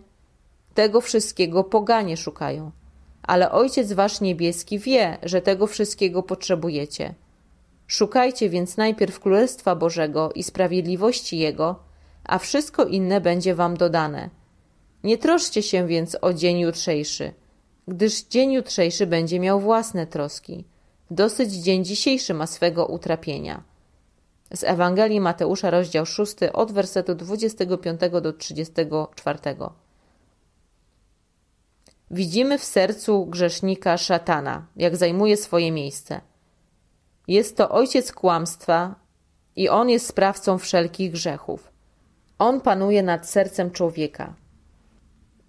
Tego wszystkiego poganie szukają ale Ojciec Wasz Niebieski wie, że tego wszystkiego potrzebujecie. Szukajcie więc najpierw Królestwa Bożego i sprawiedliwości Jego, a wszystko inne będzie Wam dodane. Nie troszcie się więc o dzień jutrzejszy, gdyż dzień jutrzejszy będzie miał własne troski. Dosyć dzień dzisiejszy ma swego utrapienia. Z Ewangelii Mateusza, rozdział 6, od wersetu 25 do 34. Widzimy w sercu grzesznika szatana, jak zajmuje swoje miejsce. Jest to ojciec kłamstwa i on jest sprawcą wszelkich grzechów. On panuje nad sercem człowieka.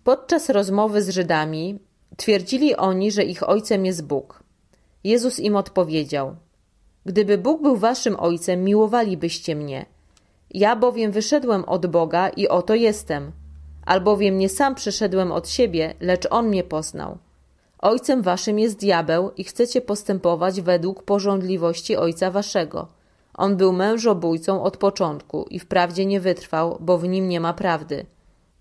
Podczas rozmowy z Żydami twierdzili oni, że ich ojcem jest Bóg. Jezus im odpowiedział: Gdyby Bóg był waszym ojcem, miłowalibyście mnie. Ja bowiem wyszedłem od Boga i oto jestem albowiem nie sam przyszedłem od siebie, lecz On mnie poznał. Ojcem waszym jest diabeł i chcecie postępować według porządliwości ojca waszego. On był mężobójcą od początku i wprawdzie nie wytrwał, bo w nim nie ma prawdy.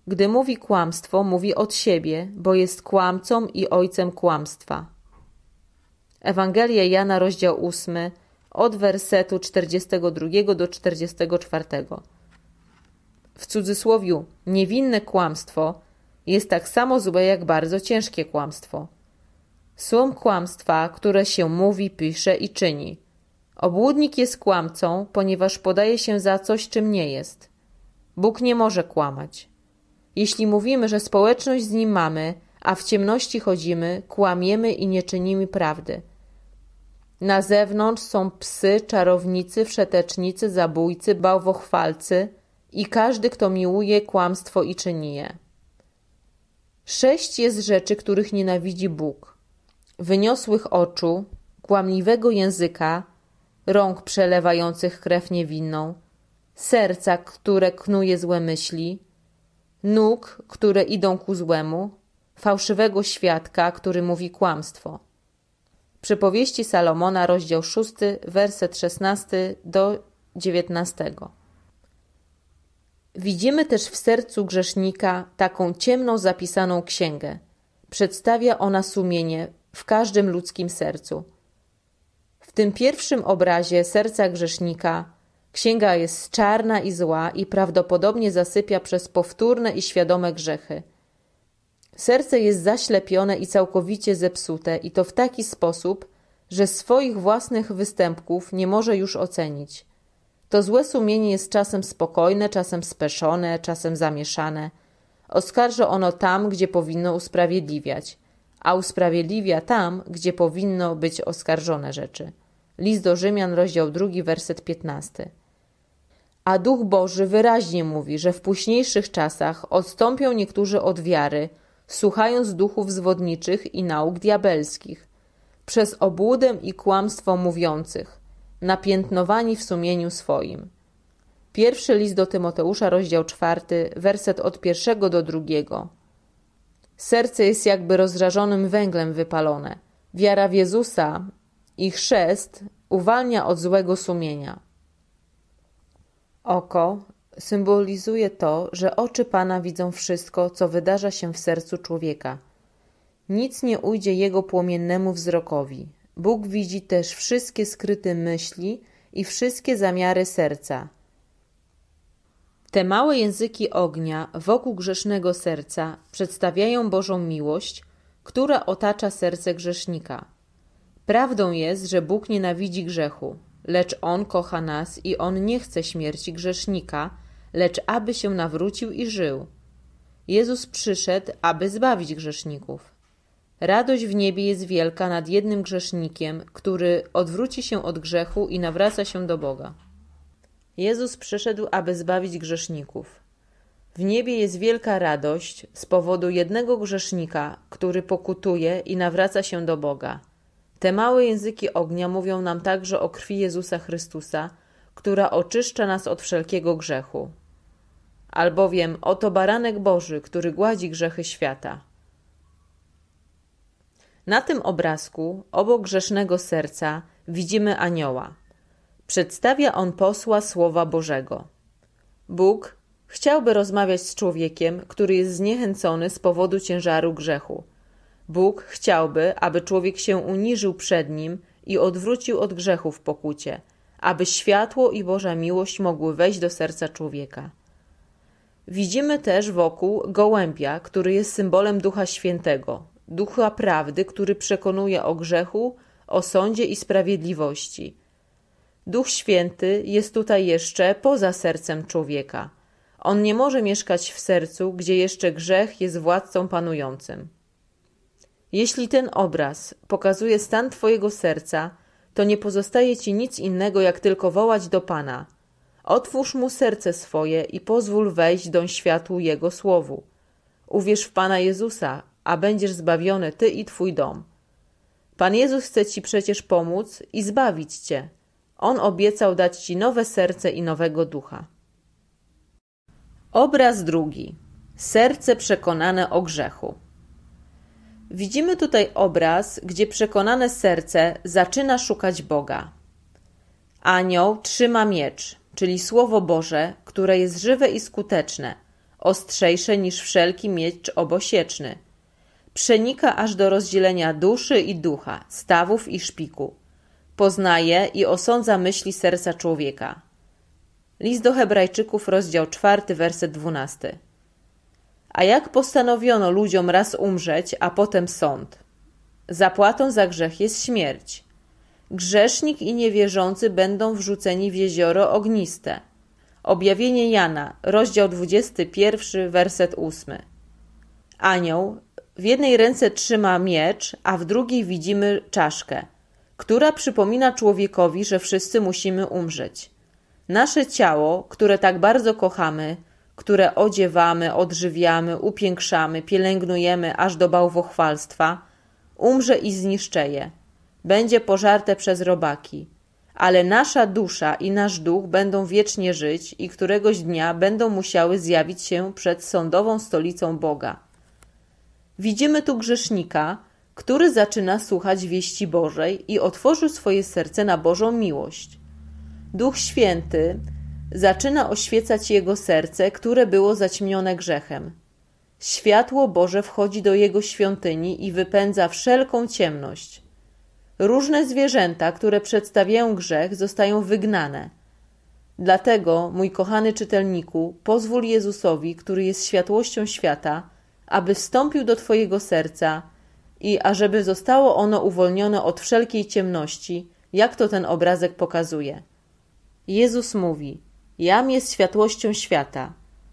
Gdy mówi kłamstwo, mówi od siebie, bo jest kłamcą i ojcem kłamstwa. Ewangelia Jana, rozdział 8, od wersetu 42 do 44 w cudzysłowiu niewinne kłamstwo jest tak samo złe jak bardzo ciężkie kłamstwo. Są kłamstwa, które się mówi, pisze i czyni. Obłudnik jest kłamcą, ponieważ podaje się za coś, czym nie jest. Bóg nie może kłamać. Jeśli mówimy, że społeczność z nim mamy, a w ciemności chodzimy, kłamiemy i nie czynimy prawdy. Na zewnątrz są psy, czarownicy, wszetecznicy, zabójcy, bałwochwalcy – i każdy, kto miłuje kłamstwo i czyni je. Sześć jest rzeczy, których nienawidzi Bóg: wyniosłych oczu, kłamliwego języka, rąk przelewających krew niewinną, serca, które knuje złe myśli, nóg, które idą ku złemu, fałszywego świadka, który mówi kłamstwo. Przypowieści Salomona, rozdział 6, werset 16 do 19. Widzimy też w sercu grzesznika taką ciemną zapisaną księgę. Przedstawia ona sumienie w każdym ludzkim sercu. W tym pierwszym obrazie serca grzesznika księga jest czarna i zła i prawdopodobnie zasypia przez powtórne i świadome grzechy. Serce jest zaślepione i całkowicie zepsute, i to w taki sposób, że swoich własnych występków nie może już ocenić. To złe sumienie jest czasem spokojne, czasem speszone, czasem zamieszane. Oskarża ono tam, gdzie powinno usprawiedliwiać, a usprawiedliwia tam, gdzie powinno być oskarżone rzeczy. List do Rzymian, rozdział 2, werset 15. A Duch Boży wyraźnie mówi, że w późniejszych czasach odstąpią niektórzy od wiary, słuchając duchów zwodniczych i nauk diabelskich, przez obłudę i kłamstwo mówiących – napiętnowani w sumieniu swoim. Pierwszy list do Tymoteusza, rozdział czwarty, werset od pierwszego do drugiego. Serce jest jakby rozrażonym węglem wypalone. Wiara w Jezusa i chrzest uwalnia od złego sumienia. Oko symbolizuje to, że oczy Pana widzą wszystko, co wydarza się w sercu człowieka. Nic nie ujdzie jego płomiennemu wzrokowi, Bóg widzi też wszystkie skryte myśli i wszystkie zamiary serca. Te małe języki ognia wokół grzesznego serca przedstawiają Bożą miłość, która otacza serce grzesznika. Prawdą jest, że Bóg nienawidzi grzechu, lecz On kocha nas i On nie chce śmierci grzesznika, lecz aby się nawrócił i żył. Jezus przyszedł, aby zbawić grzeszników. Radość w niebie jest wielka nad jednym grzesznikiem, który odwróci się od grzechu i nawraca się do Boga. Jezus przyszedł, aby zbawić grzeszników. W niebie jest wielka radość z powodu jednego grzesznika, który pokutuje i nawraca się do Boga. Te małe języki ognia mówią nam także o krwi Jezusa Chrystusa, która oczyszcza nas od wszelkiego grzechu. Albowiem oto baranek Boży, który gładzi grzechy świata. Na tym obrazku, obok grzesznego serca, widzimy anioła. Przedstawia on posła Słowa Bożego. Bóg chciałby rozmawiać z człowiekiem, który jest zniechęcony z powodu ciężaru grzechu. Bóg chciałby, aby człowiek się uniżył przed nim i odwrócił od grzechu w pokucie, aby światło i Boża miłość mogły wejść do serca człowieka. Widzimy też wokół gołębia, który jest symbolem Ducha Świętego, ducha prawdy, który przekonuje o grzechu, o sądzie i sprawiedliwości. Duch Święty jest tutaj jeszcze poza sercem człowieka. On nie może mieszkać w sercu, gdzie jeszcze grzech jest władcą panującym. Jeśli ten obraz pokazuje stan Twojego serca, to nie pozostaje Ci nic innego, jak tylko wołać do Pana. Otwórz Mu serce swoje i pozwól wejść do światłu Jego słowu. Uwierz w Pana Jezusa, a będziesz zbawiony ty i twój dom. Pan Jezus chce ci przecież pomóc i zbawić cię. On obiecał dać ci nowe serce i nowego ducha. Obraz drugi. Serce przekonane o grzechu. Widzimy tutaj obraz, gdzie przekonane serce zaczyna szukać Boga. Anioł trzyma miecz, czyli Słowo Boże, które jest żywe i skuteczne, ostrzejsze niż wszelki miecz obosieczny – przenika aż do rozdzielenia duszy i ducha, stawów i szpiku. Poznaje i osądza myśli serca człowieka. List do Hebrajczyków, rozdział 4, werset 12. A jak postanowiono ludziom raz umrzeć, a potem sąd? Zapłatą za grzech jest śmierć. Grzesznik i niewierzący będą wrzuceni w jezioro ogniste. Objawienie Jana, rozdział 21, werset 8. Anioł, w jednej ręce trzyma miecz, a w drugiej widzimy czaszkę, która przypomina człowiekowi, że wszyscy musimy umrzeć. Nasze ciało, które tak bardzo kochamy, które odziewamy, odżywiamy, upiększamy, pielęgnujemy aż do bałwochwalstwa, umrze i zniszczeje. Będzie pożarte przez robaki. Ale nasza dusza i nasz duch będą wiecznie żyć i któregoś dnia będą musiały zjawić się przed sądową stolicą Boga. Widzimy tu grzesznika, który zaczyna słuchać wieści Bożej i otworzył swoje serce na Bożą miłość. Duch Święty zaczyna oświecać jego serce, które było zaćmione grzechem. Światło Boże wchodzi do jego świątyni i wypędza wszelką ciemność. Różne zwierzęta, które przedstawiają grzech, zostają wygnane. Dlatego, mój kochany czytelniku, pozwól Jezusowi, który jest światłością świata, aby wstąpił do Twojego serca i ażeby zostało ono uwolnione od wszelkiej ciemności, jak to ten obrazek pokazuje. Jezus mówi: Jam jest światłością świata.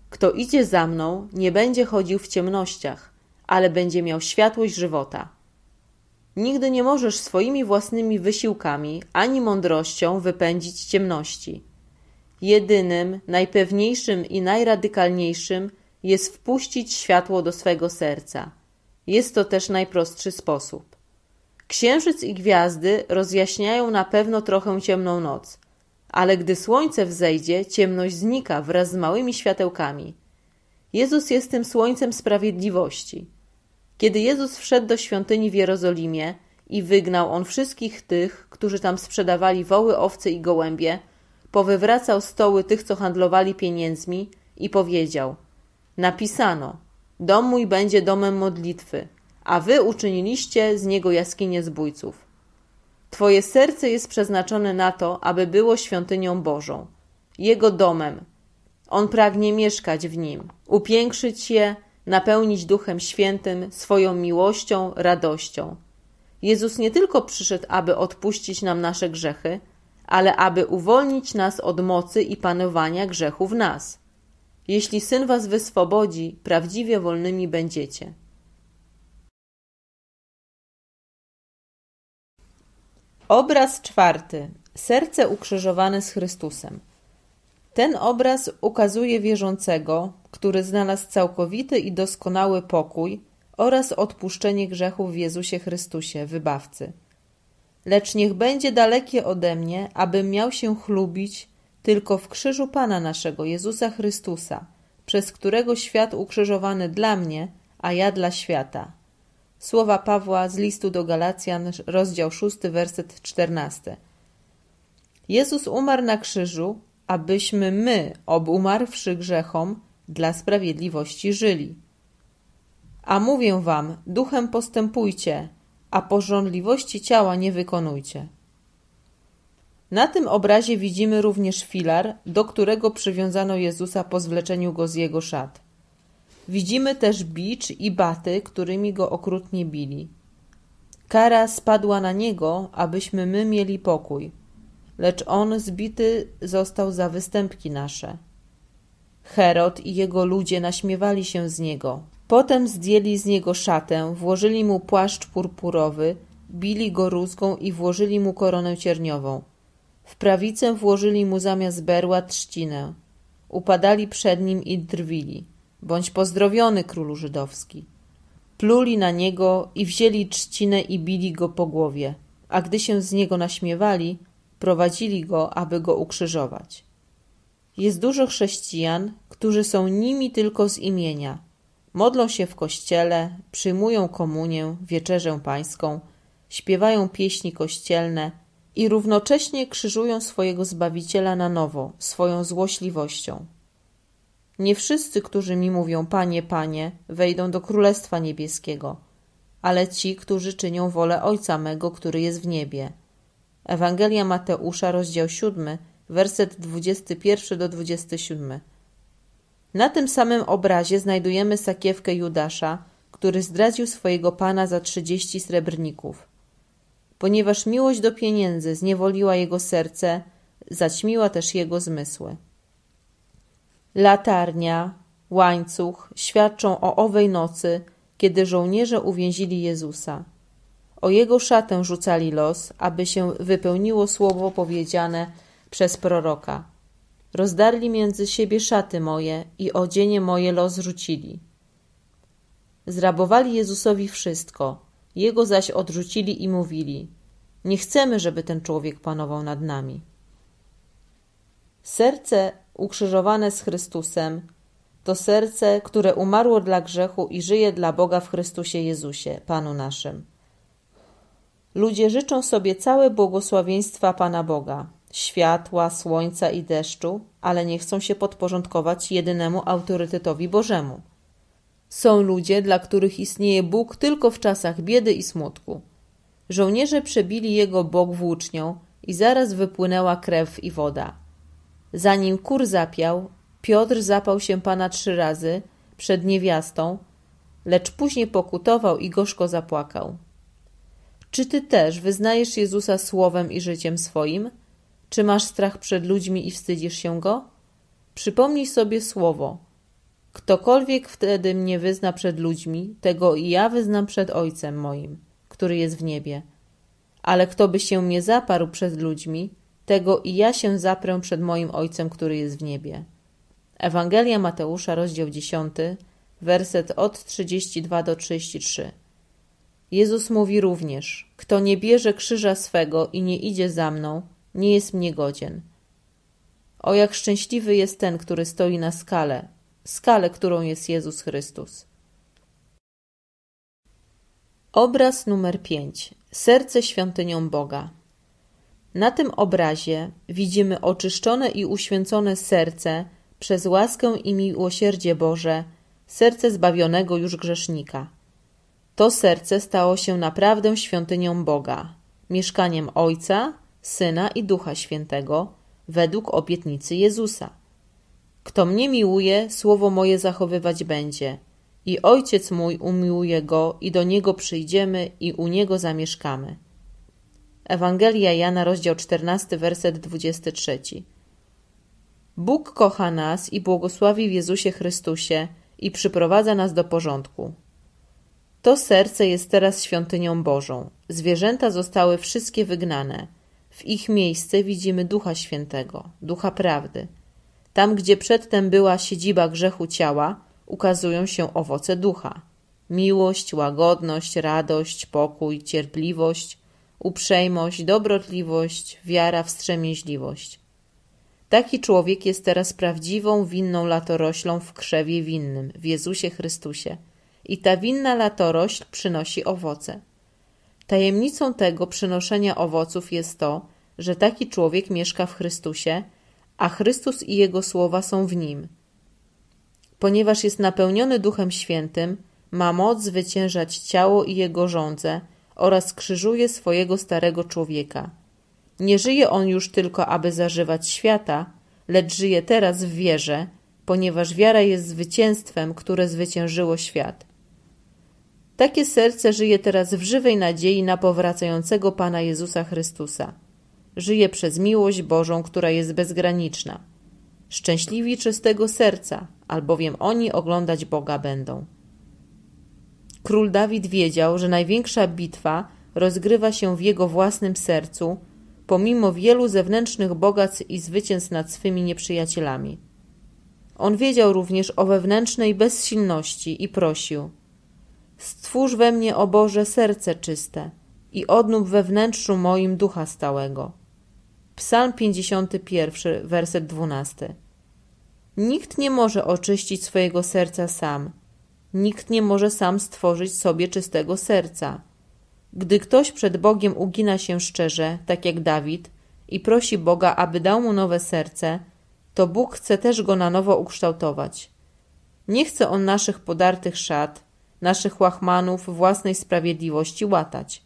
Kto idzie za mną, nie będzie chodził w ciemnościach, ale będzie miał światłość żywota. Nigdy nie możesz swoimi własnymi wysiłkami ani mądrością wypędzić ciemności. Jedynym, najpewniejszym i najradykalniejszym jest wpuścić światło do swego serca. Jest to też najprostszy sposób. Księżyc i gwiazdy rozjaśniają na pewno trochę ciemną noc, ale gdy słońce wzejdzie, ciemność znika wraz z małymi światełkami. Jezus jest tym słońcem sprawiedliwości. Kiedy Jezus wszedł do świątyni w Jerozolimie i wygnał on wszystkich tych, którzy tam sprzedawali woły, owce i gołębie, powywracał stoły tych, co handlowali pieniędzmi i powiedział: Napisano: Dom mój będzie domem modlitwy, a wy uczyniliście z niego jaskinie zbójców. Twoje serce jest przeznaczone na to, aby było świątynią Bożą, jego domem. On pragnie mieszkać w nim, upiększyć je, napełnić Duchem Świętym swoją miłością, radością. Jezus nie tylko przyszedł, aby odpuścić nam nasze grzechy, ale aby uwolnić nas od mocy i panowania grzechu w nas. Jeśli Syn was wyswobodzi, prawdziwie wolnymi będziecie. Obraz czwarty. Serce ukrzyżowane z Chrystusem. Ten obraz ukazuje wierzącego, który znalazł całkowity i doskonały pokój oraz odpuszczenie grzechów w Jezusie Chrystusie, wybawcy. Lecz niech będzie dalekie ode mnie, abym miał się chlubić tylko w krzyżu Pana naszego Jezusa Chrystusa, przez którego świat ukrzyżowany dla mnie, a ja dla świata. Słowa Pawła z listu do Galacjan, rozdział 6, werset 14. Jezus umarł na krzyżu, abyśmy my, obumarwszy grzechom, dla sprawiedliwości żyli. A mówię wam, duchem postępujcie, a pożądliwości ciała nie wykonujcie. Na tym obrazie widzimy również filar, do którego przywiązano Jezusa po zwleczeniu go z jego szat. Widzimy też bicz i baty, którymi go okrutnie bili. Kara spadła na niego, abyśmy my mieli pokój, lecz on zbity został za występki nasze. Herod i jego ludzie naśmiewali się z niego. Potem zdjęli z niego szatę, włożyli mu płaszcz purpurowy, bili go rózgą i włożyli mu koronę cierniową. W prawicę włożyli mu zamiast berła trzcinę. Upadali przed nim i drwili. Bądź pozdrowiony, królu żydowski. Pluli na niego i wzięli trzcinę i bili go po głowie, a gdy się z niego naśmiewali, prowadzili go, aby go ukrzyżować. Jest dużo chrześcijan, którzy są nimi tylko z imienia. Modlą się w kościele, przyjmują komunię, wieczerzę pańską, śpiewają pieśni kościelne – i równocześnie krzyżują swojego Zbawiciela na nowo, swoją złośliwością. Nie wszyscy, którzy mi mówią Panie, Panie, wejdą do Królestwa Niebieskiego, ale ci, którzy czynią wolę Ojca mego, który jest w niebie. Ewangelia Mateusza, rozdział 7, werset 21 do 27. Na tym samym obrazie znajdujemy sakiewkę Judasza, który zdradził swojego pana za trzydzieści srebrników. Ponieważ miłość do pieniędzy zniewoliła jego serce, zaćmiła też jego zmysły. Latarnia, łańcuch świadczą o owej nocy, kiedy żołnierze uwięzili Jezusa. O jego szatę rzucali los, aby się wypełniło słowo powiedziane przez proroka. Rozdarli między siebie szaty moje i odzienie moje los rzucili. Zrabowali Jezusowi wszystko, jego zaś odrzucili i mówili: Nie chcemy, żeby ten człowiek panował nad nami. Serce ukrzyżowane z Chrystusem to serce, które umarło dla grzechu i żyje dla Boga w Chrystusie Jezusie, Panu naszym. Ludzie życzą sobie całe błogosławieństwa Pana Boga, światła, słońca i deszczu, ale nie chcą się podporządkować jedynemu autorytetowi Bożemu. Są ludzie, dla których istnieje Bóg tylko w czasach biedy i smutku. Żołnierze przebili jego bok włócznią i zaraz wypłynęła krew i woda. Zanim kur zapiał, Piotr zapał się pana trzy razy przed niewiastą, lecz później pokutował i gorzko zapłakał. Czy ty też wyznajesz Jezusa słowem i życiem swoim? Czy masz strach przed ludźmi i wstydzisz się go? Przypomnij sobie słowo, Ktokolwiek wtedy mnie wyzna przed ludźmi, tego i ja wyznam przed Ojcem moim, który jest w niebie. Ale kto by się mnie zaparł przed ludźmi, tego i ja się zaprę przed moim Ojcem, który jest w niebie. Ewangelia Mateusza, rozdział 10, werset od 32 do 33. Jezus mówi również: Kto nie bierze krzyża swego i nie idzie za mną, nie jest mnie godzien. O jak szczęśliwy jest ten, który stoi na skale, skalę, którą jest Jezus Chrystus. Obraz numer 5. Serce świątynią Boga. Na tym obrazie widzimy oczyszczone i uświęcone serce przez łaskę i miłosierdzie Boże, serce zbawionego już grzesznika. To serce stało się naprawdę świątynią Boga, mieszkaniem Ojca, Syna i Ducha Świętego, według obietnicy Jezusa. Kto mnie miłuje, słowo moje zachowywać będzie. I ojciec mój umiłuje go, i do niego przyjdziemy, i u niego zamieszkamy. Ewangelia Jana, rozdział 14, werset 23. Bóg kocha nas i błogosławi w Jezusie Chrystusie i przyprowadza nas do porządku. To serce jest teraz świątynią Bożą. Zwierzęta zostały wszystkie wygnane. W ich miejsce widzimy Ducha Świętego, Ducha Prawdy tam, gdzie przedtem była siedziba grzechu ciała, ukazują się owoce ducha. Miłość, łagodność, radość, pokój, cierpliwość, uprzejmość, dobrotliwość, wiara, wstrzemięźliwość. Taki człowiek jest teraz prawdziwą winną latoroślą w krzewie winnym, w Jezusie Chrystusie. I ta winna latorośl przynosi owoce. Tajemnicą tego przynoszenia owoców jest to, że taki człowiek mieszka w Chrystusie a Chrystus i Jego słowa są w nim. Ponieważ jest napełniony Duchem Świętym, ma moc zwyciężać ciało i jego żądze oraz krzyżuje swojego starego człowieka. Nie żyje on już tylko, aby zażywać świata, lecz żyje teraz w wierze, ponieważ wiara jest zwycięstwem, które zwyciężyło świat. Takie serce żyje teraz w żywej nadziei na powracającego Pana Jezusa Chrystusa. Żyje przez miłość Bożą, która jest bezgraniczna. Szczęśliwi czystego serca, albowiem oni oglądać Boga będą. Król Dawid wiedział, że największa bitwa rozgrywa się w jego własnym sercu, pomimo wielu zewnętrznych bogactw i zwycięstw nad swymi nieprzyjacielami. On wiedział również o wewnętrznej bezsilności i prosił: Stwórz we mnie, o Boże, serce czyste i odnów we wnętrzu moim ducha stałego. Psalm 51, werset 12. Nikt nie może oczyścić swojego serca sam. Nikt nie może sam stworzyć sobie czystego serca. Gdy ktoś przed Bogiem ugina się szczerze, tak jak Dawid, i prosi Boga, aby dał mu nowe serce, to Bóg chce też go na nowo ukształtować. Nie chce on naszych podartych szat, naszych łachmanów własnej sprawiedliwości łatać.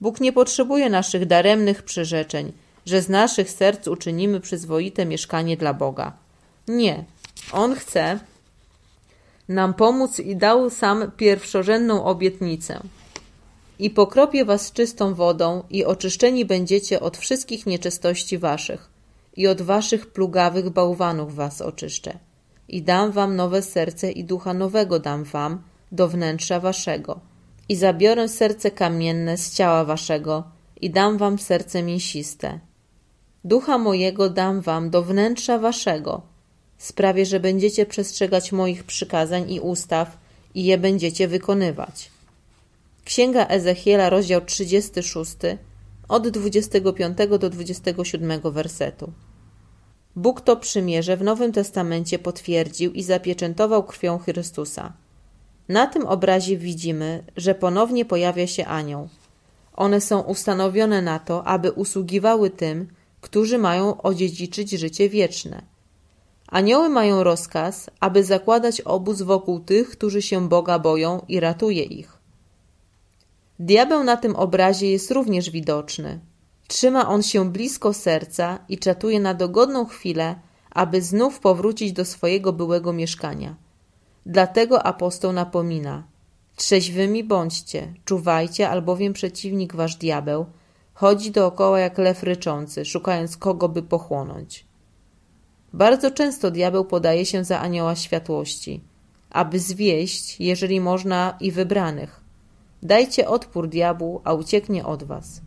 Bóg nie potrzebuje naszych daremnych przyrzeczeń – że z naszych serc uczynimy przyzwoite mieszkanie dla Boga. Nie, On chce nam pomóc i dał sam pierwszorzędną obietnicę. I pokropię was czystą wodą, i oczyszczeni będziecie od wszystkich nieczystości waszych, i od waszych plugawych bałwanów was oczyszczę. I dam wam nowe serce, i ducha nowego dam wam do wnętrza waszego. I zabiorę serce kamienne z ciała waszego, i dam wam serce mięsiste, Ducha mojego dam wam do wnętrza waszego. Sprawię, że będziecie przestrzegać moich przykazań i ustaw i je będziecie wykonywać. Księga Ezechiela, rozdział 36, od 25 do 27 wersetu. Bóg to przymierze w Nowym Testamencie potwierdził i zapieczętował krwią Chrystusa. Na tym obrazie widzimy, że ponownie pojawia się anioł. One są ustanowione na to, aby usługiwały tym, którzy mają odziedziczyć życie wieczne. Anioły mają rozkaz, aby zakładać obóz wokół tych, którzy się Boga boją i ratuje ich. Diabeł na tym obrazie jest również widoczny. Trzyma on się blisko serca i czatuje na dogodną chwilę, aby znów powrócić do swojego byłego mieszkania. Dlatego apostoł napomina: Trzeźwymi bądźcie, czuwajcie, albowiem przeciwnik wasz diabeł – Chodzi dookoła jak lew ryczący, szukając kogo by pochłonąć. Bardzo często diabeł podaje się za anioła światłości, aby zwieść, jeżeli można, i wybranych. Dajcie odpór diabłu, a ucieknie od was.